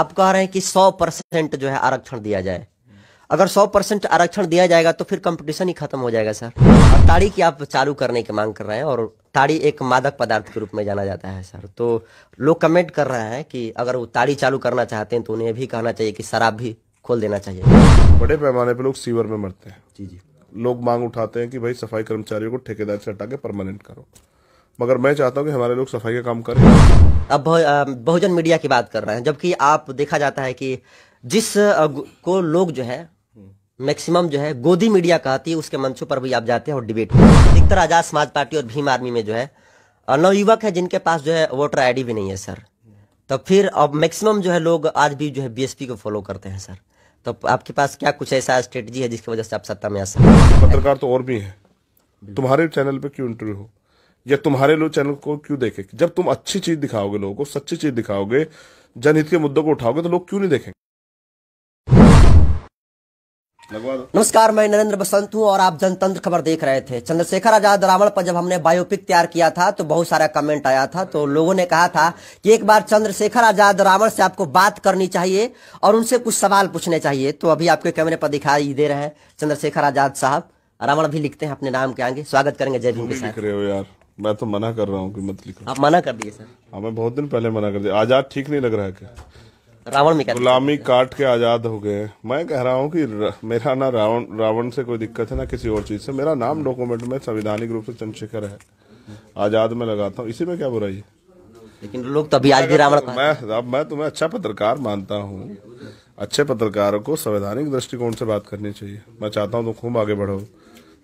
आप कह रहे हैं कि सौ परसेंट जो है आरक्षण दिया जाए अगर 100 परसेंट आरक्षण दिया जाएगा तो फिर कंपटीशन ही खत्म हो जाएगा सर और ताड़ी की आप चालू करने की मांग कर रहे हैं और ताड़ी एक मादक पदार्थ के रूप में जाना जाता है सर तो लोग कमेंट कर रहे हैं कि अगर वो ताड़ी चालू करना चाहते हैं तो उन्हें भी कहना चाहिए कि शराब भी खोल देना चाहिए बड़े पैमाने पर लोग सीवर में मरते हैं जी जी लोग मांग उठाते हैं कि भाई सफाई कर्मचारियों को ठेकेदार से हटा के परमानेंट करो मगर मैं चाहता हूँ कि हमारे लोग सफाई का काम करें अब बहुजन मीडिया की बात कर रहे हैं जबकि आप देखा जाता है कि जिस को लोग जो है मैक्सिमम जो है गोदी मीडिया कहती है उसके मंचों पर भी आप जाते हैं और डिबेट अधिकतर आजाद समाज पार्टी और भीम आर्मी में जो है नवयुवक है जिनके पास जो है वोटर आईडी भी नहीं है सर तो फिर अब मैक्सिमम जो है लोग आज भी जो है बीएसपी को फॉलो करते हैं सर तो आपके पास क्या कुछ ऐसा स्ट्रेटजी है जिसकी वजह से आप सत्ता में आ सकते पत्रकार तो और भी है तुम्हारे चैनल पे क्यों इंटरव्यू हो या तुम्हारे लोग चैनल को क्यों देखे जब तुम अच्छी चीज दिखाओगे लोगों को सच्ची चीज दिखाओगे जनहित के मुद्दों को उठाओगे तो लोग क्यों नहीं देखेंगे नमस्कार मैं नरेंद्र बसंत हूँ और आप जनतंत्र खबर देख रहे थे चंद्रशेखर आजाद रावण पर जब हमने बायोपिक तैयार किया था तो बहुत सारा कमेंट आया था तो लोगों ने कहा था कि एक बार चंद्रशेखर आजाद रावण से आपको बात करनी चाहिए और उनसे कुछ सवाल पूछने चाहिए तो अभी आपके कैमरे पर दिखाई दे रहे हैं चंद्रशेखर आजाद साहब रावण भी लिखते हैं अपने नाम के आगे स्वागत करेंगे जय भीम के साथ मैं तो मना कर रहा हूँ मत लिखो आप मना कर दिए सर हाँ मैं बहुत दिन पहले मना कर दिया आजाद ठीक नहीं लग रहा है क्या रावण में गुलामी काट के आजाद हो गए मैं कह रहा हूँ कि मेरा ना रावण रावण से कोई दिक्कत है ना किसी और चीज से मेरा नाम डॉक्यूमेंट में संविधानिक रूप से चंद्रशेखर है आजाद में लगाता हूँ इसी में क्या बुराई है लेकिन लोग तभी आज भी रावण मैं अब मैं तुम्हें अच्छा पत्रकार मानता हूँ अच्छे पत्रकारों को संवैधानिक दृष्टिकोण से बात करनी चाहिए मैं चाहता हूँ तुम खूब आगे बढ़ो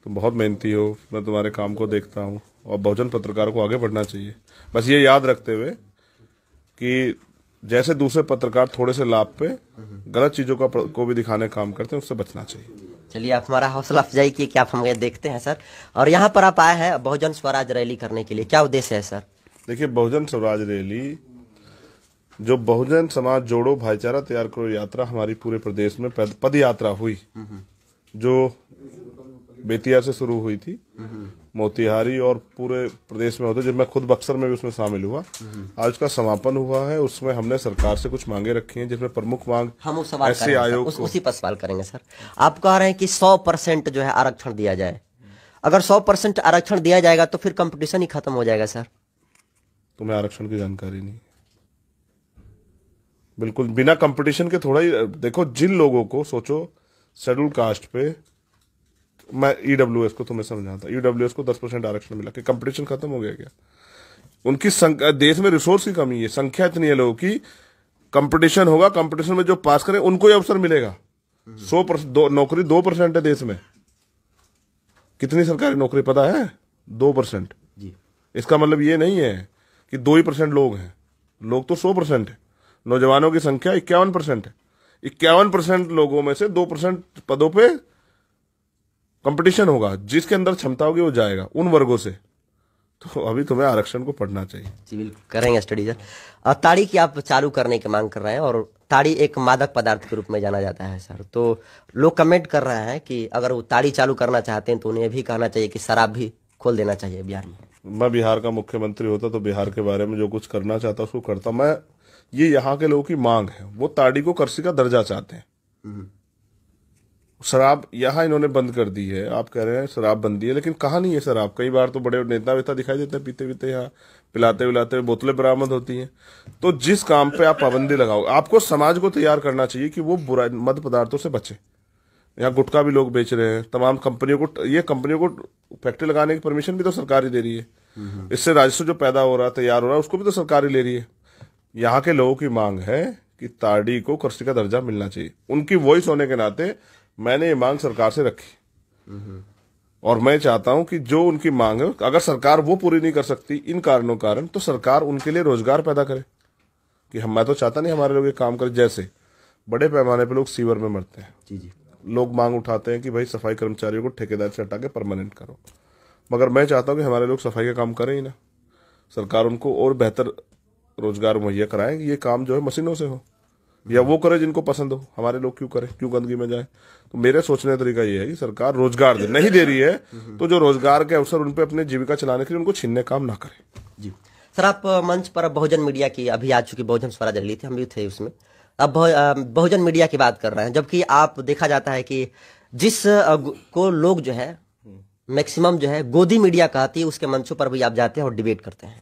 तुम बहुत मेहनती हो मैं तुम्हारे काम को देखता हूँ और बहुजन पत्रकारों को आगे बढ़ना चाहिए बस ये याद रखते हुए कि जैसे दूसरे पत्रकार थोड़े से लाभ पे गलत चीजों का को भी दिखाने काम करते हैं उससे बचना चाहिए चलिए आप हमारा हौसला अफजाई किए कि आप हम देखते हैं सर और यहाँ पर आप आए हैं बहुजन स्वराज रैली करने के लिए क्या उद्देश्य है सर देखिए बहुजन स्वराज रैली जो बहुजन समाज जोड़ो भाईचारा तैयार करो यात्रा हमारी पूरे प्रदेश में पद यात्रा हुई हम्म, हम्म। जो बेतिया से शुरू हुई थी हम्म, मोतिहारी और पूरे प्रदेश में होते जब मैं खुद बक्सर में भी उसमें शामिल हुआ आज का समापन हुआ है उसमें हमने सरकार से कुछ मांगे रखी हैं जिसमें प्रमुख मांग हम उस सवाल ऐसे आयोग उस, उसी पर सवाल करेंगे सर आप कह रहे हैं कि 100 परसेंट जो है आरक्षण दिया जाए अगर 100 परसेंट आरक्षण दिया जाएगा तो फिर कंपटीशन ही खत्म हो जाएगा सर तुम्हें आरक्षण की जानकारी नहीं बिल्कुल बिना कॉम्पिटिशन के थोड़ा ही देखो जिन लोगों को सोचो शेड्यूल कास्ट पे मैं ईडब्ल्यू e एस को तुम्हें तो समझाता था डब्ल्यू e एस को दस परसेंट आरक्षण मिला कि कंपटीशन खत्म हो गया क्या उनकी देश में रिसोर्स की कमी है संख्या इतनी है लोगों की कंपटीशन होगा कंपटीशन में जो पास करें उनको ही अवसर मिलेगा सौ परसेंट नौकरी दो परसेंट है देश में कितनी सरकारी नौकरी पता है दो परसेंट इसका मतलब ये नहीं है कि दो ही परसेंट लोग हैं लोग तो सौ परसेंट है नौजवानों की संख्या इक्यावन परसेंट है इक्यावन परसेंट लोगों में से दो परसेंट पदों पे कंपटीशन होगा जिसके अंदर क्षमता होगी वो जाएगा उन वर्गों से तो अभी तुम्हें आरक्षण को पढ़ना चाहिए सिविल करेंगे स्टडी सर ताड़ी की आप चालू करने की मांग कर रहे हैं और ताड़ी एक मादक पदार्थ के रूप में जाना जाता है सर तो लोग कमेंट कर रहे हैं कि अगर वो ताड़ी चालू करना चाहते हैं तो उन्हें भी कहना चाहिए कि शराब भी खोल देना चाहिए बिहार में मैं बिहार का मुख्यमंत्री होता तो बिहार के बारे में जो कुछ करना चाहता उसको करता मैं ये यहाँ के लोगों की मांग है वो ताड़ी को करसी का दर्जा चाहते हैं हम्म। शराब यहाँ इन्होंने बंद कर दी है आप कह रहे हैं शराब बंदी है लेकिन कहा नहीं है शराब कई बार तो बड़े नेता वेता दिखाई देते हैं पीते पीते यहाँ पिलाते विलाते हुए बोतलें बरामद होती हैं तो जिस काम पे आप पाबंदी लगाओ आपको समाज को तैयार करना चाहिए कि वो बुरा मद पदार्थों से बचे यहाँ गुटखा भी लोग बेच रहे हैं तमाम कंपनियों को ये कंपनियों को फैक्ट्री लगाने की परमिशन भी तो सरकार ही दे रही है इससे राजस्व जो पैदा हो रहा तैयार हो रहा है उसको भी तो सरकार ही ले रही है यहाँ के लोगों की मांग है कि ताड़ी को कृषि का दर्जा मिलना चाहिए उनकी वॉइस होने के नाते मैंने ये मांग सरकार से रखी और मैं चाहता हूं कि जो उनकी मांग है अगर सरकार वो पूरी नहीं कर सकती इन कारणों कारण तो सरकार उनके लिए रोजगार पैदा करे कि हम मैं तो चाहता नहीं हमारे लोग ये काम करें जैसे बड़े पैमाने पर लोग सीवर में मरते हैं जी जी लोग मांग उठाते हैं कि भाई सफाई कर्मचारियों को ठेकेदार से हटा के परमानेंट करो मगर मैं चाहता हूँ कि हमारे लोग सफाई का काम करें ही ना सरकार उनको और बेहतर रोजगार मुहैया कराएं ये काम जो है मशीनों से हो या वो करे जिनको पसंद हो हमारे लोग क्यों करें क्यों गंदगी में जाए तो मेरे सोचने का तरीका ये है कि सरकार रोजगार दे नहीं दे रही है तो जो रोजगार के अवसर उन पर अपने जीविका चलाने के लिए उनको छीनने काम ना करें जी सर आप मंच पर बहुजन मीडिया की अभी आ चुकी बहुजन स्वराज रैली थी हम भी थे उसमें अब बहुजन मीडिया की बात कर रहे हैं जबकि आप देखा जाता है कि जिस को लोग जो है मैक्सिमम जो है गोदी मीडिया कहती है उसके मंचों पर भी आप जाते हैं और डिबेट करते हैं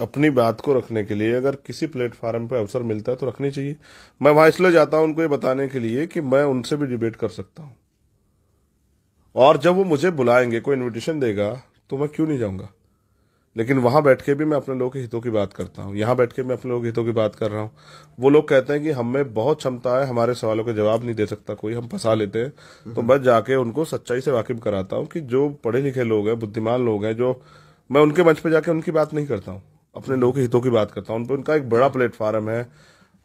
अपनी बात को रखने के लिए अगर किसी प्लेटफार्म पर अवसर मिलता है तो रखनी चाहिए मैं वहां इसलिए जाता हूं उनको ये बताने के लिए कि मैं उनसे भी डिबेट कर सकता हूं और जब वो मुझे बुलाएंगे कोई इन्विटेशन देगा तो मैं क्यों नहीं जाऊंगा लेकिन वहां बैठ के भी मैं अपने लोगों के हितों की बात करता हूँ यहां बैठ के मैं अपने लोगों के हितों की बात कर रहा हूँ वो लोग कहते हैं कि हमें बहुत क्षमता है हमारे सवालों के जवाब नहीं दे सकता कोई हम फंसा लेते हैं तो हम्म। मैं जाके उनको सच्चाई से वाकिफ कराता हूँ कि जो पढ़े लिखे लोग हैं बुद्धिमान लोग हैं जो मैं उनके मंच पर जाके उनकी बात नहीं करता हूँ अपने लोगों के हितों की बात करता हूँ उन पर उनका एक बड़ा प्लेटफार्म है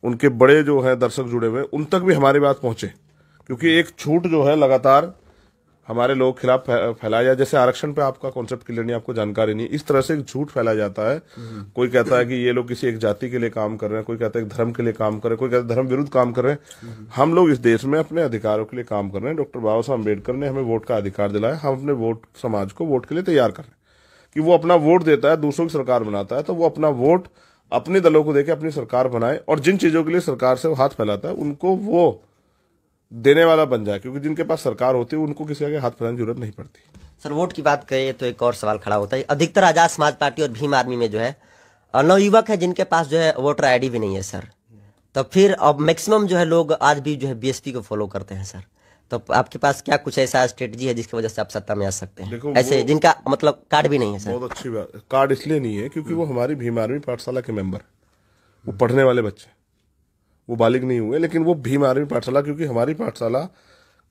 उनके बड़े जो है दर्शक जुड़े हुए उन तक भी हमारी बात पहुंचे क्योंकि एक छूट जो है लगातार हमारे लोग खिलाफ फैलाया जाए जैसे आरक्षण पे आपका कॉन्सेप्ट क्लियर नहीं आपको जानकारी नहीं इस तरह से एक झूठ फैलाया जाता है कोई कहता है कि ये लोग किसी एक जाति के लिए काम कर रहे हैं कोई कहता है धर्म के लिए काम कर रहे हैं कोई कहता है धर्म विरुद्ध काम कर रहे हैं हम लोग इस देश में अपने अधिकारों के लिए काम कर रहे हैं डॉक्टर बाबा साहब अम्बेडकर ने हमें वोट का अधिकार दिलाया हम अपने वोट समाज को वोट के लिए तैयार कर रहे हैं कि वो अपना वोट देता है दूसरों की सरकार बनाता है तो वो अपना वोट अपने दलों को देकर अपनी सरकार बनाए और जिन चीजों के लिए सरकार से हाथ फैलाता है उनको वो देने वाला बन जाए क्योंकि जिनके पास सरकार होती है उनको किसी आगे हाथ फैलाने की जरूरत नहीं पड़ती सर वोट की बात करें तो एक और सवाल खड़ा होता है अधिकतर आजाद समाज पार्टी और भीम आर्मी में जो है नवयुवक है जिनके पास जो है वोटर आईडी भी नहीं है सर तो फिर अब मैक्सिमम जो है लोग आज भी जो है बीएसपी को फॉलो करते हैं सर तो आपके पास क्या कुछ ऐसा स्ट्रेटजी है जिसकी वजह से आप सत्ता में आ सकते हैं ऐसे जिनका मतलब कार्ड भी नहीं है सर बहुत अच्छी बात कार्ड इसलिए नहीं है क्योंकि वो हमारी भीम आर्मी पाठशाला के मेंबर वो पढ़ने वाले बच्चे वो बालिग नहीं हुए लेकिन वो भीम आर्मी पाठशाला क्योंकि हमारी पाठशाला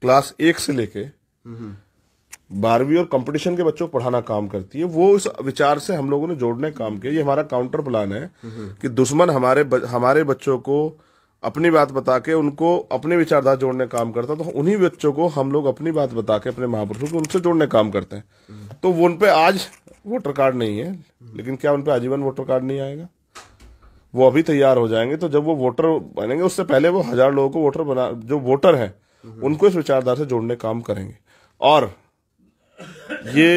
क्लास एक से लेके हम्म। बारहवीं और कंपटीशन के बच्चों को पढ़ाना काम करती है वो इस विचार से हम लोगों ने जोड़ने काम किया ये हमारा काउंटर प्लान है हम्म। कि दुश्मन हमारे ब, हमारे बच्चों को अपनी बात बता के उनको अपने विचारधारा जोड़ने का काम करता तो उन्हीं बच्चों को हम लोग अपनी बात बता के अपने महापुरुषों को उनसे जोड़ने काम करते हैं तो वो उन आज वोटर कार्ड नहीं है लेकिन क्या उन आजीवन वोटर कार्ड नहीं आएगा वो अभी तैयार हो जाएंगे तो जब वो वोटर बनेंगे उससे पहले वो हजार लोगों को वोटर बना जो वोटर हैं उनको इस विचारधारा से जोड़ने काम करेंगे और ये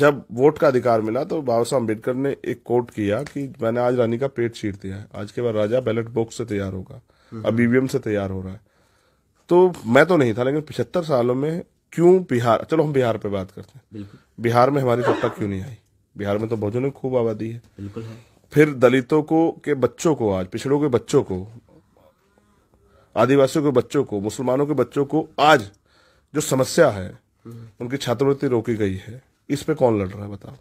जब वोट का अधिकार मिला तो बाबा साहब अम्बेडकर ने एक कोट किया कि मैंने आज रानी का पेट छीट दिया है आज के बाद राजा बैलेट बॉक्स से तैयार होगा अब ईवीएम हम्म। से तैयार हो रहा है तो मैं तो नहीं था लेकिन पिछहत्तर सालों में क्यों बिहार चलो हम बिहार पे बात करते हैं बिहार में हमारी सत्ता क्यों नहीं आई बिहार में तो बहुजनों की खूब आबादी है बिल्कुल है फिर दलितों को के बच्चों को आज पिछड़ों के बच्चों को आदिवासियों के बच्चों को मुसलमानों के बच्चों को आज जो समस्या है हम्म। उनकी छात्रवृत्ति रोकी गई है इस पे कौन लड़ रहा है बताओ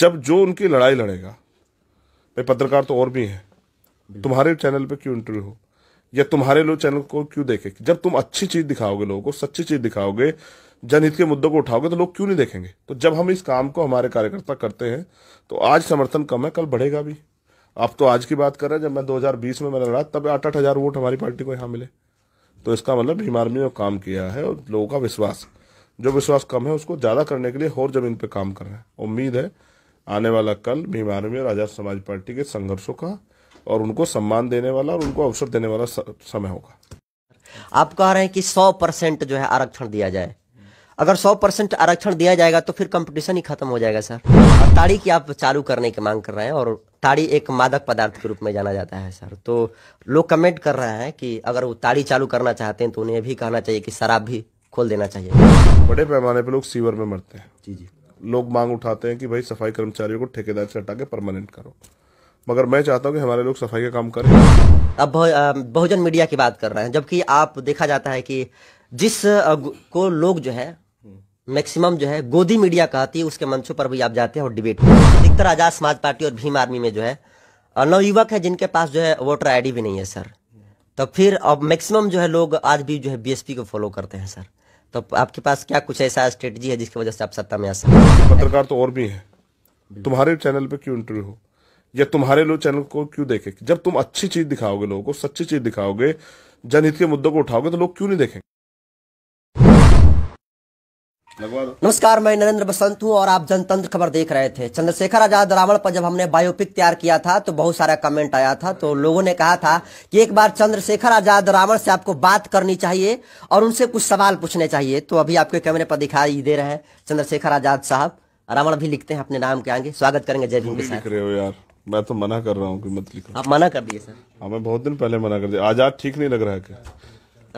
जब जो उनकी लड़ाई लड़ेगा भाई पत्रकार तो और भी हैं तुम्हारे चैनल पे क्यों इंटरव्यू हो या तुम्हारे लोग चैनल को क्यों देखे जब तुम अच्छी चीज दिखाओगे लोगों को सच्ची चीज दिखाओगे जनहित के मुद्दों को उठाओगे तो लोग क्यों नहीं देखेंगे तो जब हम इस काम को हमारे कार्यकर्ता करते हैं तो आज समर्थन कम है कल बढ़ेगा भी आप तो आज की बात कर रहे हैं जब मैं 2020 में मैंने लड़ा तब आठ आठ हजार वोट हमारी पार्टी को यहां मिले तो इसका मतलब भीम आर्मी ने काम किया है और लोगों का विश्वास जो विश्वास कम है उसको ज़्यादा करने के लिए और जमीन पर काम कर रहे हैं उम्मीद है आने वाला कल भीमार में और आज़ाद समाज पार्टी के संघर्षों का और उनको सम्मान देने वाला और उनको अवसर देने वाला समय होगा आप कह रहे हैं कि सौ परसेंट जो है आरक्षण दिया जाए अगर सौ परसेंट आरक्षण दिया जाएगा तो फिर कंपटीशन ही खत्म हो जाएगा सर और ताड़ी की आप चालू करने की मांग कर रहे हैं और ताड़ी एक मादक पदार्थ के रूप में जाना जाता है सर तो लोग कमेंट कर रहे हैं कि अगर वो ताड़ी चालू करना चाहते हैं तो उन्हें भी कहना चाहिए कि शराब भी खोल देना चाहिए बड़े पैमाने पर लोग सीवर में मरते हैं जी जी लोग मांग उठाते हैं कि भाई सफाई कर्मचारियों को ठेकेदार से हटा के परमानेंट करो मगर मैं चाहता हूँ कि हमारे लोग सफाई का काम करें अब बहुजन मीडिया की बात कर रहे हैं जबकि आप देखा जाता है कि जिस को लोग जो है मैक्सिमम जो है गोदी मीडिया कहती है उसके मंचों पर भी आप जाते हैं और डिबेट अधिकतर आजाद समाज पार्टी और भीम आर्मी में जो है नवयुवक है जिनके पास जो है वोटर आईडी भी नहीं है सर तो फिर अब मैक्सिमम जो है लोग आज भी जो है बीएसपी को फॉलो करते हैं सर तो आपके पास क्या कुछ ऐसा स्ट्रेटजी है जिसकी वजह से आप सत्ता में आ सकते पत्रकार तो और भी है तुम्हारे चैनल पे क्यों इंटरव्यू हो या तुम्हारे लोग चैनल को क्यों देखे जब तुम अच्छी चीज दिखाओगे लोगों को सच्ची चीज दिखाओगे जनहित के मुद्दों को उठाओगे तो लोग क्यों नहीं देखेंगे नमस्कार मैं नरेंद्र बसंत हूँ और आप जनतंत्र खबर देख रहे थे चंद्रशेखर आजाद रावण पर जब हमने बायोपिक तैयार किया था तो बहुत सारा कमेंट आया था तो लोगों ने कहा था कि एक बार चंद्रशेखर आजाद रावण से आपको बात करनी चाहिए और उनसे कुछ सवाल पूछने चाहिए तो अभी आपके कैमरे पर दिखाई दे रहे हैं चंद्रशेखर आजाद साहब रावण भी लिखते हैं अपने नाम के आगे स्वागत करेंगे जय भीम लिख रहे हो यार मैं तो मना कर रहा हूँ आप मना कर दिए सर हमें हाँ, बहुत दिन पहले मना कर दिया आजाद ठीक नहीं लग रहा है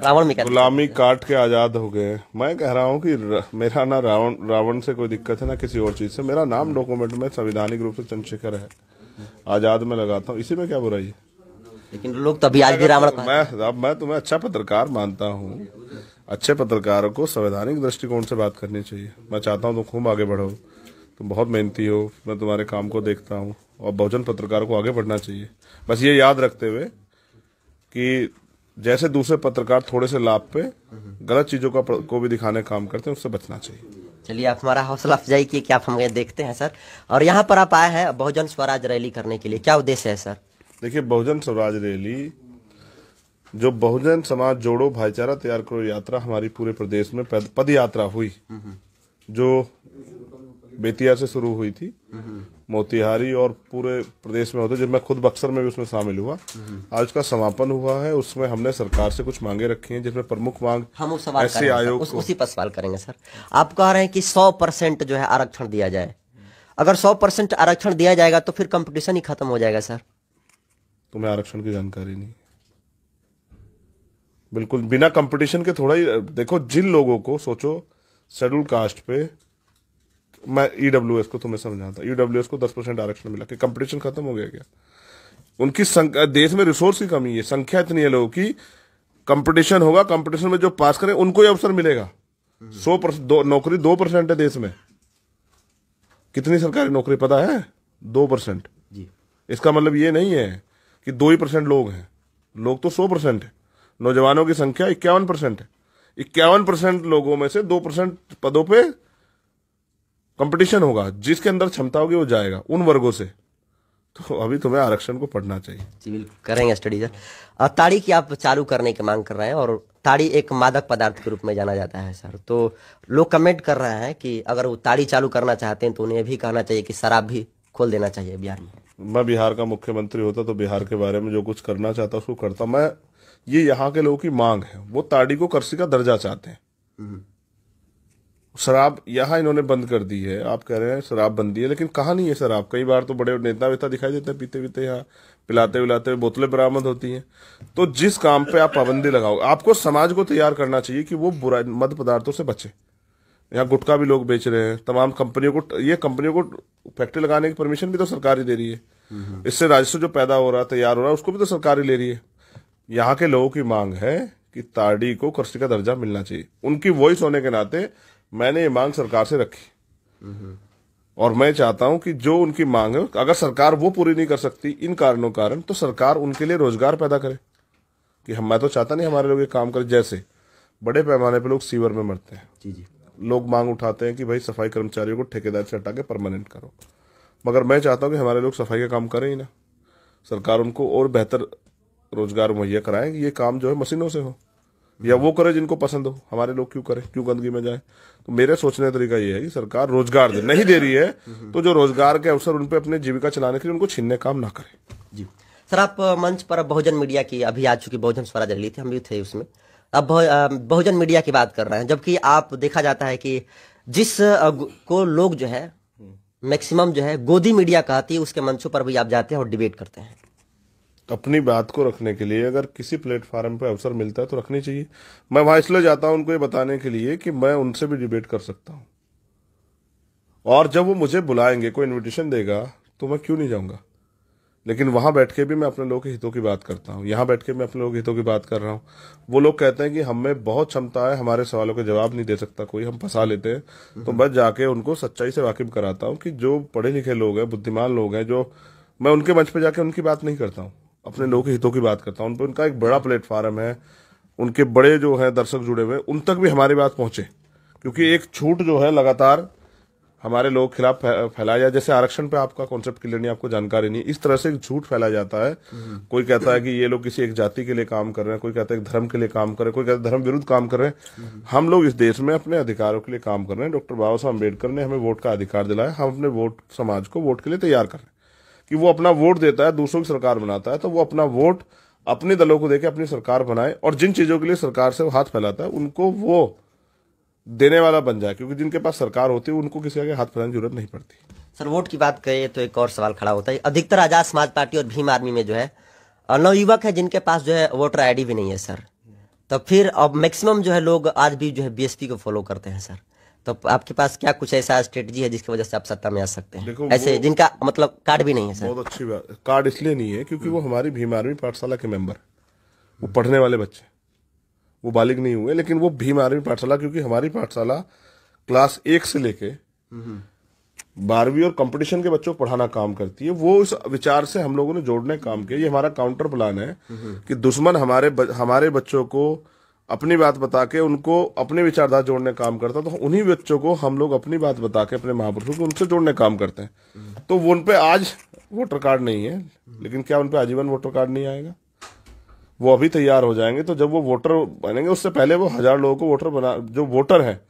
रावण में गुलामी काट के आजाद हो गए मैं कह रहा हूँ कि मेरा ना रावण रावण से कोई दिक्कत है ना किसी और चीज से मेरा नाम डॉक्यूमेंट में संविधानिक रूप से चंद्रशेखर है आजाद में लगाता हूँ इसी में क्या बुराई है लेकिन लोग तभी आज भी रावण मैं अब मैं तुम्हें अच्छा पत्रकार मानता हूँ अच्छे पत्रकारों को संवैधानिक दृष्टिकोण से बात करनी चाहिए मैं चाहता हूँ तुम खूब आगे बढ़ो तुम बहुत मेहनती हो मैं तुम्हारे काम को देखता हूँ और बहुजन पत्रकारों को आगे बढ़ना चाहिए बस ये याद रखते हुए कि जैसे दूसरे पत्रकार थोड़े से लाभ पे गलत चीजों का को भी दिखाने काम करते हैं उससे बचना चाहिए चलिए आप हमारा हौसला अफजाई की क्या आप हम ये देखते हैं सर और यहाँ पर आप आए हैं बहुजन स्वराज रैली करने के लिए क्या उद्देश्य है सर देखिए बहुजन स्वराज रैली जो बहुजन समाज जोड़ो भाईचारा तैयार करो यात्रा हमारी पूरे प्रदेश में पद यात्रा हुई जो बेतिया से शुरू हुई थी मोतिहारी और पूरे प्रदेश में होते हैं जब मैं खुद बक्सर में भी उसमें शामिल हुआ आज का समापन हुआ है उसमें हमने सरकार से कुछ मांगे रखी हैं जिसमें प्रमुख मांग हम उस सवाल ऐसे आयोग उस, उसी पर सवाल करेंगे सर आप कह रहे हैं कि सौ परसेंट जो है आरक्षण दिया जाए अगर सौ परसेंट आरक्षण दिया जाएगा तो फिर कॉम्पिटिशन ही खत्म हो जाएगा सर तुम्हें आरक्षण की जानकारी नहीं बिल्कुल बिना कॉम्पिटिशन के थोड़ा ही देखो जिन लोगों को सोचो शेड्यूल कास्ट पे मैं ईडब्ल्यू e को तुम्हें तो समझाता ईडब्ल्यू e को दस परसेंट आरक्षण मिला कि कंपटीशन खत्म हो गया क्या उनकी देश में रिसोर्स की कमी है संख्या इतनी है लोगों की कंपटीशन होगा कंपटीशन में जो पास करें उनको ही अवसर मिलेगा सौ दो नौकरी दो परसेंट है देश में कितनी सरकारी नौकरी पता है दो परसेंट इसका मतलब ये नहीं है कि दो ही परसेंट लोग हैं लोग तो सौ परसेंट है नौजवानों की संख्या इक्यावन परसेंट है इक्यावन परसेंट लोगों में से दो परसेंट पदों पे कंपटीशन होगा जिसके अंदर क्षमता होगी वो जाएगा उन वर्गों से तो अभी तुम्हें आरक्षण को पढ़ना चाहिए जी करेंगे स्टडी सर ताड़ी की आप चालू करने की मांग कर रहे हैं और ताड़ी एक मादक पदार्थ के रूप में जाना जाता है सर तो लोग कमेंट कर रहे हैं कि अगर वो ताड़ी चालू करना चाहते हैं तो उन्हें भी कहना चाहिए कि शराब भी खोल देना चाहिए बिहार में मैं बिहार का मुख्यमंत्री होता तो बिहार के बारे में जो कुछ करना चाहता उसको करता मैं ये यहाँ के लोगों की मांग है वो ताड़ी को करसी का दर्जा चाहते हैं हम्म। शराब यहाँ इन्होंने बंद कर दी है आप कह रहे हैं शराब बंदी है लेकिन कहा नहीं है शराब कई बार तो बड़े नेता वेता दिखाई देते हैं पीते पीते यहाँ पिलाते विलाते हुए बोतलें बरामद होती हैं तो जिस काम पे आप पाबंदी लगाओ आपको समाज को तैयार करना चाहिए कि वो बुरा मद पदार्थों से बचे यहाँ गुटखा भी लोग बेच रहे हैं तमाम कंपनियों को ये कंपनियों को फैक्ट्री लगाने की परमिशन भी तो सरकार ही दे रही है हम्म। इससे राजस्व जो पैदा हो रहा है तैयार हो रहा है उसको भी तो सरकार ही ले रही है यहाँ के लोगों की मांग है कि ताड़ी को कृषि का दर्जा मिलना चाहिए उनकी वॉइस होने के नाते मैंने ये मांग सरकार से रखी और मैं चाहता हूं कि जो उनकी मांग है अगर सरकार वो पूरी नहीं कर सकती इन कारणों कारण तो सरकार उनके लिए रोजगार पैदा करे कि हम मैं तो चाहता नहीं हमारे लोग ये काम करें जैसे बड़े पैमाने पर लोग सीवर में मरते हैं जी जी लोग मांग उठाते हैं कि भाई सफाई कर्मचारियों को ठेकेदार से हटा के परमानेंट करो मगर मैं चाहता हूँ कि हमारे लोग सफाई का काम करें ही ना सरकार उनको और बेहतर रोजगार मुहैया कराएं कि ये काम जो है मशीनों से हो या वो करे जिनको पसंद हो हमारे लोग क्यों करें क्यों गंदगी में जाए तो मेरे सोचने का तरीका ये है कि सरकार रोजगार दे नहीं दे रही है तो जो रोजगार के अवसर उनपे अपने जीविका चलाने के लिए उनको छीनने काम ना करे जी सर आप मंच पर बहुजन मीडिया की अभी आ चुकी बहुजन स्वराज रैली थी हम भी थे उसमें अब बहुजन मीडिया की बात कर रहे हैं जबकि आप देखा जाता है कि जिस को लोग जो है मैक्सिमम जो है गोदी मीडिया कहती है उसके मंचों पर भी आप जाते हैं और डिबेट करते हैं अपनी बात को रखने के लिए अगर किसी प्लेटफार्म पर अवसर मिलता है तो रखनी चाहिए मैं वहां इसलिए जाता हूँ उनको ये बताने के लिए कि मैं उनसे भी डिबेट कर सकता हूँ और जब वो मुझे बुलाएंगे कोई इन्विटेशन देगा तो मैं क्यों नहीं जाऊंगा लेकिन वहां बैठ के भी मैं अपने लोगों के हितों की बात करता हूँ यहां बैठ के मैं अपने लोगों के हितों की बात कर रहा हूँ वो लोग कहते हैं कि हमें बहुत क्षमता है हमारे सवालों के जवाब नहीं दे सकता कोई हम फंसा लेते हैं तो मैं जाके उनको सच्चाई से वाकिफ कराता हूँ कि जो पढ़े लिखे लोग हैं बुद्धिमान लोग हैं जो मैं उनके मंच पर जाके उनकी बात नहीं करता हूँ अपने लोगों के हितों की बात करता हूँ उन पर उनका एक बड़ा प्लेटफार्म है उनके बड़े जो है दर्शक जुड़े हुए उन तक भी हमारी बात पहुंचे क्योंकि एक छूट जो है लगातार हमारे लोग खिलाफ फैलाया जाए जैसे आरक्षण पे आपका कॉन्सेप्ट क्लियर नहीं आपको जानकारी नहीं इस तरह से एक झूठ फैलाया जाता है कोई कहता है कि ये लोग किसी एक जाति के लिए काम कर रहे हैं कोई कहता है धर्म के लिए काम कर रहे हैं कोई कहता है धर्म विरुद्ध काम कर रहे हैं हम लोग इस देश में अपने अधिकारों के लिए काम कर रहे हैं डॉक्टर बाबा साहब अम्बेडकर ने हमें वोट का अधिकार दिलाया हम अपने वोट समाज को वोट के लिए तैयार कर रहे हैं कि वो अपना वोट देता है दूसरों की सरकार बनाता है तो वो अपना वोट अपने दलों को देकर अपनी सरकार बनाए और जिन चीज़ों के लिए सरकार से हाथ फैलाता है उनको वो देने वाला बन जाए क्योंकि जिनके पास सरकार होती है उनको किसी आगे हाथ फैलाने की जरूरत नहीं पड़ती सर वोट की बात करें तो एक और सवाल खड़ा होता है अधिकतर आजाद समाज पार्टी और भीम आर्मी में जो है नवयुवक है जिनके पास जो है वोटर आईडी भी नहीं है सर तो फिर अब मैक्सिमम जो है लोग आज भी जो है बीएसपी को फॉलो करते हैं सर तो आपके पास क्या कुछ ऐसा स्ट्रेटजी है जिसकी वजह से आप सत्ता में आ सकते हैं ऐसे जिनका मतलब कार्ड भी नहीं है सर बहुत अच्छी बात कार्ड इसलिए नहीं है क्योंकि वो हमारी भीम आर्मी पाठशाला के मेंबर वो पढ़ने वाले बच्चे वो बालिग नहीं हुए लेकिन वो भीम आर्मी पाठशाला क्योंकि हमारी पाठशाला क्लास एक से लेके बारहवीं और कंपटीशन के बच्चों को पढ़ाना काम करती है वो इस विचार से हम लोगों ने जोड़ने काम किया ये हमारा काउंटर प्लान है कि दुश्मन हमारे हमारे बच्चों को अपनी बात बता के उनको अपने विचारधारा जोड़ने काम करता तो उन्हीं बच्चों को हम लोग अपनी बात बता के अपने महापुरुषों को उनसे जोड़ने काम करते हैं तो वो उन आज वोटर कार्ड नहीं है लेकिन क्या उन आजीवन वोटर कार्ड नहीं आएगा वो अभी तैयार हो जाएंगे तो जब वो वोटर बनेंगे उससे पहले वो हजार लोगों को वोटर बना जो वोटर है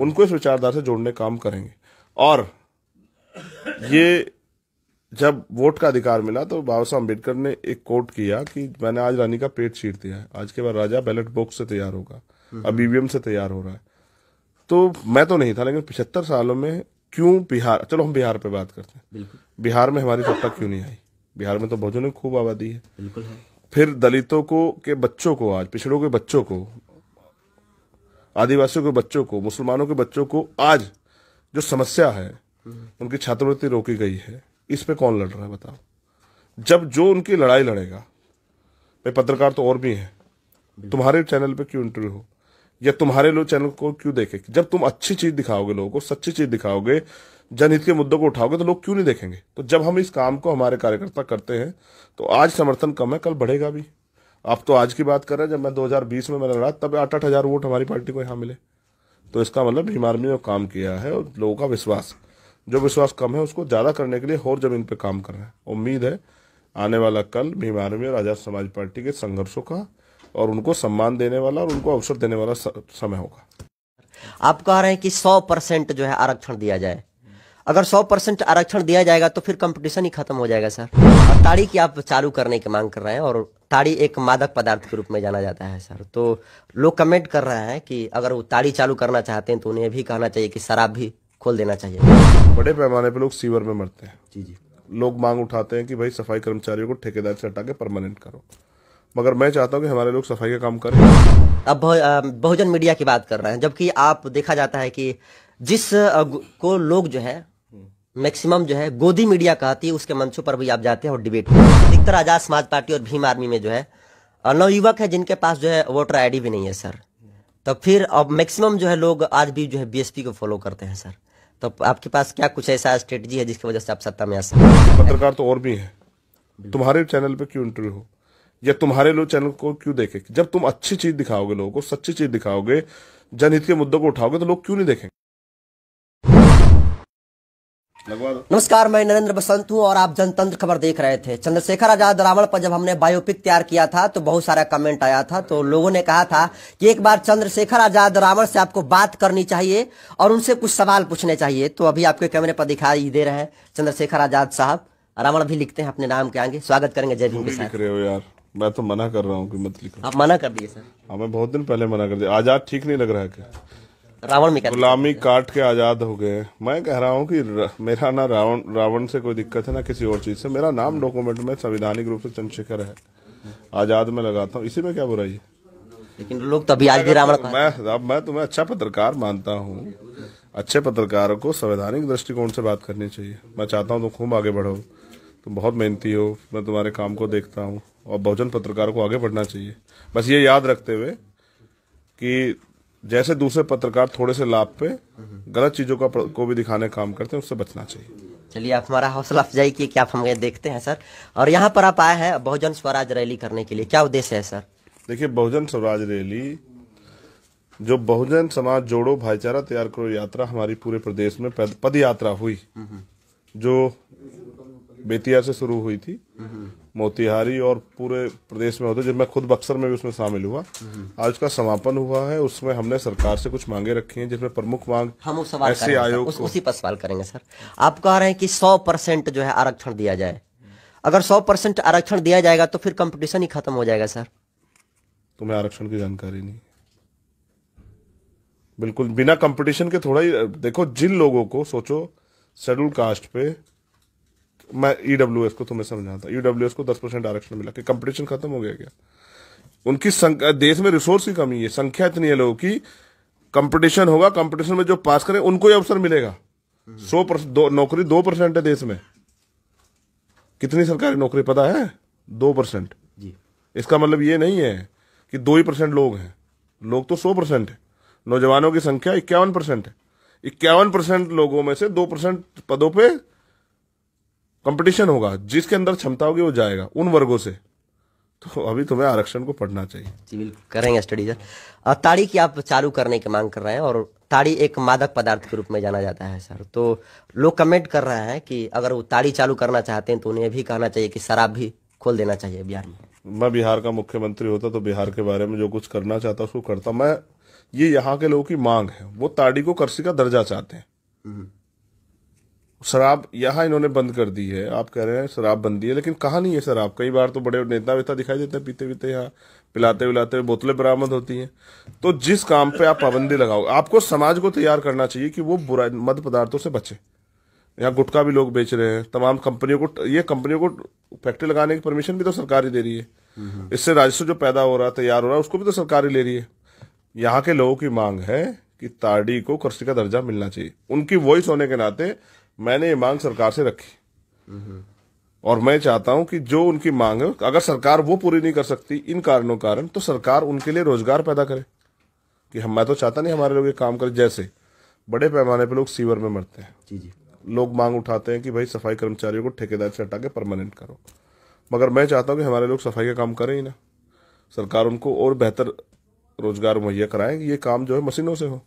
उनको इस विचारधारा से जोड़ने काम करेंगे और ये जब वोट का अधिकार मिला तो बाबा साहब अम्बेडकर ने एक कोट किया कि मैंने आज रानी का पेट छीट दिया है आज के बाद राजा बैलेट बॉक्स से तैयार होगा हम्म। अब ईवीएम से तैयार हो रहा है तो मैं तो नहीं था लेकिन पिछहत्तर सालों में क्यों बिहार चलो हम बिहार पे बात करते हैं बिहार में हमारी सत्ता क्यों नहीं आई बिहार में तो बहुजनों ने खूब आबादी है बिल्कुल है फिर दलितों को के बच्चों को आज पिछड़ों के बच्चों को आदिवासियों के बच्चों को मुसलमानों के बच्चों को आज जो समस्या है हम्म। उनकी छात्रवृत्ति रोकी गई है इस पे कौन लड़ रहा है बताओ जब जो उनकी लड़ाई लड़ेगा भाई पत्रकार तो और भी है तुम्हारे चैनल पे क्यों इंटरव्यू हो या तुम्हारे लोग चैनल को क्यों देखे जब तुम अच्छी चीज दिखाओगे लोगों को सच्ची चीज दिखाओगे जनहित के मुद्दों को उठाओगे तो लोग क्यों नहीं देखेंगे तो जब हम इस काम को हमारे कार्यकर्ता करते हैं तो आज समर्थन कम है कल बढ़ेगा भी आप तो आज की बात कर रहे हैं जब मैं 2020 में मैंने लड़ा तब आठ आठ हजार वोट हमारी पार्टी को यहां मिले तो इसका मतलब भीम आर्मी ने काम किया है और लोगों का विश्वास जो विश्वास कम है उसको ज़्यादा करने के लिए और जमीन पर काम कर रहे हैं उम्मीद है आने वाला कल भीमार में और आज़ाद समाज पार्टी के संघर्षों का और उनको सम्मान देने वाला और उनको अवसर देने वाला समय होगा आप कह रहे हैं कि सौ परसेंट जो है आरक्षण दिया जाए अगर 100 परसेंट आरक्षण दिया जाएगा तो फिर कंपटीशन ही खत्म हो जाएगा सर और ताड़ी की आप चालू करने की मांग कर रहे हैं और ताड़ी एक मादक पदार्थ के रूप में जाना जाता है सर तो लोग कमेंट कर रहे हैं कि अगर वो ताड़ी चालू करना चाहते हैं तो उन्हें भी कहना चाहिए कि शराब भी खोल देना चाहिए बड़े पैमाने पर लोग सीवर में मरते हैं जी जी लोग मांग उठाते हैं कि भाई सफाई कर्मचारियों को ठेकेदार से हटा के परमानेंट करो मगर मैं चाहता हूँ कि हमारे लोग सफाई का काम करें अब बहुजन मीडिया की बात कर रहे हैं जबकि आप देखा जाता है कि जिस को लोग जो है मैक्सिमम जो है गोदी मीडिया कहती है उसके मंचों पर भी आप जाते हैं और डिबेट अधिकतर आजाद समाज पार्टी और भीम आर्मी में जो है नवयुवक है जिनके पास जो है वोटर आईडी भी नहीं है सर तो फिर अब मैक्सिमम जो है लोग आज भी जो है बीएसपी को फॉलो करते हैं सर तो आपके पास क्या कुछ ऐसा स्ट्रेटजी है जिसकी वजह से आप सत्ता में आ सकते पत्रकार तो और भी है तुम्हारे चैनल पे क्यों इंटरव्यू हो या तुम्हारे लोग चैनल को क्यों देखे जब तुम अच्छी चीज दिखाओगे लोगों को सच्ची चीज दिखाओगे जनहित के मुद्दों को उठाओगे तो लोग क्यों नहीं देखेंगे नमस्कार मैं नरेंद्र बसंत हूँ और आप जनतंत्र खबर देख रहे थे चंद्रशेखर आजाद रावण पर जब हमने बायोपिक तैयार किया था तो बहुत सारा कमेंट आया था तो लोगों ने कहा था कि एक बार चंद्रशेखर आजाद रावण से आपको बात करनी चाहिए और उनसे कुछ सवाल पूछने चाहिए तो अभी आपके कैमरे पर दिखाई दे रहे हैं चंद्रशेखर आजाद साहब रावण भी लिखते हैं अपने नाम के आगे स्वागत करेंगे जय हिंद यार मैं तो मना कर रहा हूँ मत लिखो आप मना कर दिए सर हमें हाँ, बहुत दिन पहले मना कर दिया आजाद ठीक नहीं लग रहा है रावण में गुलामी काट के आजाद हो गए मैं कह रहा हूँ कि मेरा ना रावण रावण से कोई दिक्कत है ना किसी और चीज से मेरा नाम डॉक्यूमेंट में संविधानिक रूप से चंद्रशेखर है आजाद में लगाता हूँ इसी में क्या बुराई है लेकिन लोग तभी तो आज भी रावण मैं अब मैं तुम्हें अच्छा पत्रकार मानता हूँ अच्छे पत्रकारों को संवैधानिक दृष्टिकोण से बात करनी चाहिए मैं चाहता हूँ तुम खूब आगे बढ़ो तुम बहुत मेहनती हो मैं तुम्हारे काम को देखता हूँ और बहुजन पत्रकारों को आगे बढ़ना चाहिए बस ये याद रखते हुए कि जैसे दूसरे पत्रकार थोड़े से लाभ पे गलत चीजों का को भी दिखाने काम करते हैं उससे बचना चाहिए चलिए आप हमारा हौसला अफजाई किए कि आप हम देखते हैं सर और यहाँ पर आप आए हैं बहुजन स्वराज रैली करने के लिए क्या उद्देश्य है सर देखिए बहुजन स्वराज रैली जो बहुजन समाज जोड़ो भाईचारा तैयार करो यात्रा हमारी पूरे प्रदेश में पद यात्रा हुई हम्म, हम्म। जो बेतिया से शुरू हुई थी मोतिहारी और पूरे प्रदेश में होते जब मैं खुद बक्सर में भी उसमें शामिल हुआ आज का समापन हुआ है उसमें हमने सरकार से कुछ मांगे रखी हैं जिसमें प्रमुख मांग हम उस सवाल ऐसे आयोग उस, उसी पर सवाल करेंगे सर आप कह रहे हैं कि 100 परसेंट जो है आरक्षण दिया जाए अगर 100 परसेंट आरक्षण दिया जाएगा तो फिर कंपटीशन ही खत्म हो जाएगा सर तुम्हें आरक्षण की जानकारी नहीं बिल्कुल बिना कॉम्पिटिशन के थोड़ा ही देखो जिन लोगों को सोचो शेड्यूल कास्ट पे मैं ईडब्ल्यू e को तुम्हें तो समझाता ईडब्ल्यू e को दस परसेंट आरक्षण मिला कि कंपटीशन खत्म हो गया क्या उनकी देश में रिसोर्स की कमी है संख्या इतनी है लोगों की कंपटीशन होगा कंपटीशन में जो पास करें उनको ही अवसर मिलेगा सौ नौकरी दो परसेंट है देश में कितनी सरकारी नौकरी पता है दो परसेंट इसका मतलब ये नहीं है कि दो ही परसेंट लोग हैं लोग तो सौ परसेंट है नौजवानों की संख्या इक्यावन परसेंट है इक्यावन परसेंट लोगों में से दो परसेंट पदों पर कंपटीशन होगा जिसके अंदर क्षमता होगी वो जाएगा उन वर्गों से तो अभी तुम्हें आरक्षण को पढ़ना चाहिए जी बिल्कुल करेंगे स्टडी सर ताड़ी की आप चालू करने की मांग कर रहे हैं और ताड़ी एक मादक पदार्थ के रूप में जाना जाता है सर तो लोग कमेंट कर रहे हैं कि अगर वो ताड़ी चालू करना चाहते हैं तो उन्हें भी कहना चाहिए कि शराब भी खोल देना चाहिए बिहार में मैं बिहार का मुख्यमंत्री होता तो बिहार के बारे में जो कुछ करना चाहता उसको करता मैं ये यहाँ के लोगों की मांग है वो ताड़ी को करसी का दर्जा चाहते हैं हम्म। शराब यहाँ इन्होंने बंद कर दी है आप कह रहे हैं शराब बंदी है लेकिन कहा नहीं है शराब कई बार तो बड़े नेता वेता दिखाई देते हैं पीते पीते यहाँ पिलाते विलाते बोतलें बरामद होती हैं तो जिस काम पे आप पाबंदी लगाओ आपको समाज को तैयार करना चाहिए कि वो बुरा मद पदार्थों से बचे यहाँ गुटखा भी लोग बेच रहे हैं तमाम कंपनियों को ये कंपनियों को फैक्ट्री लगाने की परमिशन भी तो सरकार ही दे रही है इससे राजस्व जो पैदा हो रहा है तैयार हो रहा है उसको भी तो सरकार ही ले रही है यहाँ के लोगों की मांग है कि ताड़ी को कृषि का दर्जा मिलना चाहिए उनकी वॉइस होने के नाते मैंने ये मांग सरकार से रखी और मैं चाहता हूं कि जो उनकी मांग है अगर सरकार वो पूरी नहीं कर सकती इन कारणों कारण तो सरकार उनके लिए रोजगार पैदा करे कि हम मैं तो चाहता नहीं हमारे लोग ये काम करें जैसे बड़े पैमाने पर लोग सीवर में मरते हैं जी जी लोग मांग उठाते हैं कि भाई सफाई कर्मचारियों को ठेकेदार से हटा के परमानेंट करो मगर मैं चाहता हूँ कि हमारे लोग सफाई का काम करें ही ना सरकार उनको और बेहतर रोजगार मुहैया कराएं ये काम जो है मशीनों से हो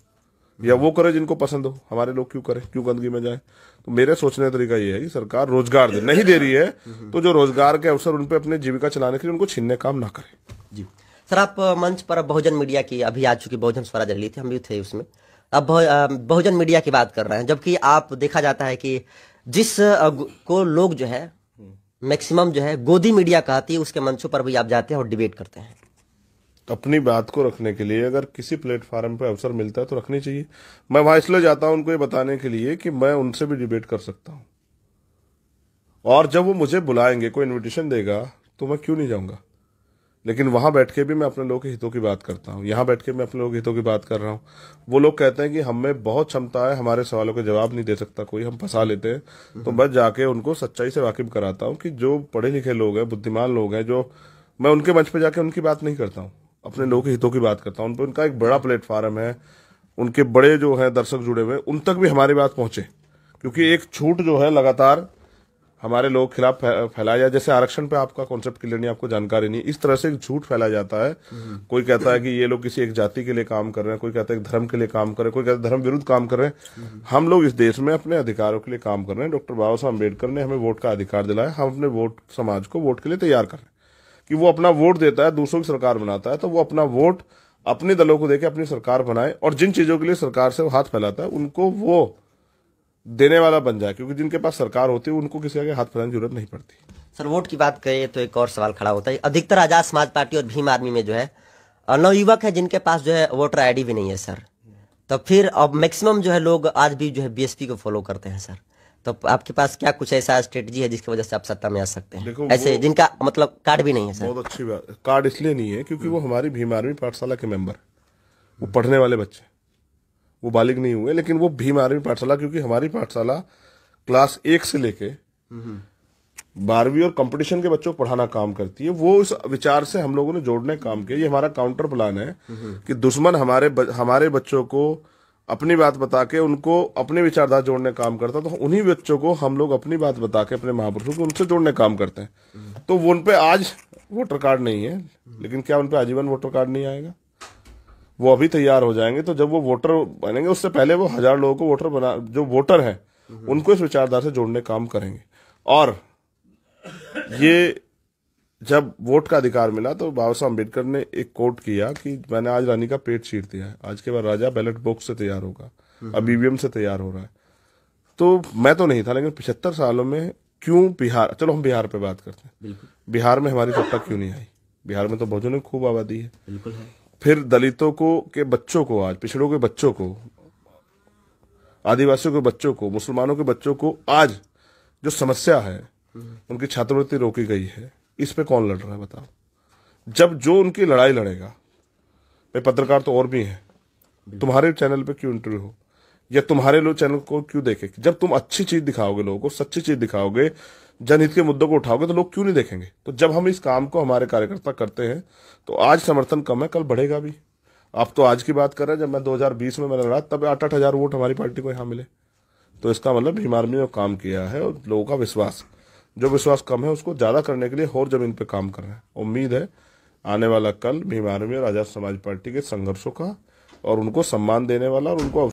या वो करे जिनको पसंद हो हमारे लोग क्यों करें क्यों गंदगी में जाए तो मेरे सोचने का तरीका ये है कि सरकार रोजगार दे नहीं दे रही है तो जो रोजगार के अवसर उनपे अपने जीविका चलाने के लिए उनको छीनने काम ना करे जी सर आप मंच पर बहुजन मीडिया की अभी आ चुकी बहुजन स्वराज रैली थी हम भी थे उसमें अब बहुजन मीडिया की बात कर रहे हैं जबकि आप देखा जाता है कि जिस को लोग जो है मैक्सिमम जो है गोदी मीडिया कहती है उसके मंचों पर भी आप जाते हैं और डिबेट करते हैं अपनी बात को रखने के लिए अगर किसी प्लेटफार्म पर अवसर मिलता है तो रखनी चाहिए मैं वहां इसलिए जाता हूं उनको ये बताने के लिए कि मैं उनसे भी डिबेट कर सकता हूं और जब वो मुझे बुलाएंगे कोई इन्विटेशन देगा तो मैं क्यों नहीं जाऊंगा लेकिन वहां बैठ के भी मैं अपने लोगों के हितों की बात करता हूँ यहाँ बैठ के मैं अपने लोगों के हितों की बात कर रहा हूँ वो लोग कहते हैं कि हमें बहुत क्षमता है हमारे सवालों के जवाब नहीं दे सकता कोई हम फंसा लेते हैं तो मैं जाके उनको सच्चाई से वाकिफ कराता हूँ कि जो पढ़े लिखे लोग हैं बुद्धिमान लोग हैं जो मैं उनके मंच पर जाके उनकी बात नहीं करता हूँ अपने लोगों के हितों की बात करता हूँ उन पर उनका एक बड़ा प्लेटफार्म है उनके बड़े जो है दर्शक जुड़े हुए उन तक भी हमारी बात पहुंचे क्योंकि एक छूट जो है लगातार हमारे लोग खिलाफ फैलाया जाए जैसे आरक्षण पे आपका कॉन्सेप्ट क्लियर नहीं आपको जानकारी नहीं इस तरह से एक झूठ फैलाया जाता है कोई कहता है कि ये लोग किसी एक जाति के लिए काम कर रहे हैं कोई कहता है धर्म के लिए काम कर रहे हैं कोई कहता है धर्म विरुद्ध काम कर रहे हैं हम लोग इस देश में अपने अधिकारों के लिए काम कर रहे हैं डॉक्टर बाबा साहब अम्बेडकर ने हमें वोट का अधिकार दिलाया हम अपने वोट समाज को वोट के लिए तैयार कर रहे हैं कि वो अपना वोट देता है दूसरों की सरकार बनाता है तो वो अपना वोट अपने दलों को देकर अपनी सरकार बनाए और जिन चीजों के लिए सरकार से हाथ फैलाता है उनको वो देने वाला बन जाए क्योंकि जिनके पास सरकार होती है उनको किसी आगे हाथ फैलाने की जरूरत नहीं पड़ती सर वोट की बात करें तो एक और सवाल खड़ा होता है अधिकतर आजाद समाज पार्टी और भीम आदमी में जो है नवयुवक है जिनके पास जो है वोटर आईडी भी नहीं है सर तो फिर अब मैक्सिमम जो है लोग आज भी जो है बीएसपी को फॉलो करते हैं सर तो आपके पास क्या कुछ ऐसा स्ट्रेटजी है जिसकी वजह से आप सत्ता में आ सकते हैं ऐसे जिनका मतलब कार्ड भी नहीं है सर बहुत अच्छी बात कार्ड इसलिए नहीं है क्योंकि वो हम्म। हमारी भीम आर्मी पाठशाला के मेंबर वो पढ़ने वाले बच्चे वो बालिग नहीं हुए लेकिन वो भीम आर्मी पाठशाला क्योंकि हमारी पाठशाला क्लास एक से लेके हम्म। बारहवीं और कंपटीशन के बच्चों को पढ़ाना काम करती है वो इस विचार से हम लोगों ने जोड़ने काम किया ये हमारा काउंटर प्लान है हम्म। कि दुश्मन हमारे हमारे बच्चों को अपनी बात बता के उनको अपने विचारधारा जोड़ने काम करता तो उन्हीं बच्चों को हम लोग अपनी बात बता के अपने महापुरुषों को उनसे जोड़ने काम करते हैं तो वो उनपे आज वोटर कार्ड नहीं है लेकिन क्या उनपे आजीवन वोटर कार्ड नहीं आएगा वो अभी तैयार हो जाएंगे तो जब वो वोटर बनेंगे उससे पहले वो हजार लोगों को वोटर बना जो वोटर है उनको इस विचारधारा से जोड़ने काम करेंगे और ये जब वोट का अधिकार मिला तो बाबा साहब अम्बेडकर ने एक कोट किया कि मैंने आज रानी का पेट चीर दिया है आज के बाद राजा बैलेट बॉक्स से तैयार होगा हम्म। अब ईवीएम से तैयार हो रहा है तो मैं तो नहीं था लेकिन पिछहत्तर सालों में क्यों बिहार चलो हम बिहार पे बात करते हैं बिहार में हमारी सत्ता क्यों नहीं आई बिहार में तो बहुजनों की खूब आबादी है बिल्कुल है फिर दलितों को के बच्चों को आज पिछड़ों के बच्चों को आदिवासियों के बच्चों को मुसलमानों के बच्चों को आज जो समस्या है हम्म। उनकी छात्रवृत्ति रोकी गई है इस पे कौन लड़ रहा है बताओ जब जो उनकी लड़ाई लड़ेगा भाई पत्रकार तो और भी हैं तुम्हारे चैनल पे क्यों इंटरव्यू हो या तुम्हारे लोग चैनल को क्यों देखे जब तुम अच्छी चीज दिखाओगे लोगों को सच्ची चीज दिखाओगे जनहित के मुद्दों को उठाओगे तो लोग क्यों नहीं देखेंगे तो जब हम इस काम को हमारे कार्यकर्ता करते हैं तो आज समर्थन कम है कल बढ़ेगा भी आप तो आज की बात कर रहे हैं जब मैं 2020 में मैंने लड़ा तब आठ आठ हजार वोट हमारी पार्टी को यहां मिले तो इसका मतलब आर्मी ने काम किया है और लोगों का विश्वास जो विश्वास कम है उसको ज़्यादा करने के लिए और जमीन पर काम कर रहे हैं उम्मीद है आने वाला कल भीम आर्मी और आज़ाद समाज पार्टी के संघर्षों का और उनको सम्मान देने वाला और उनको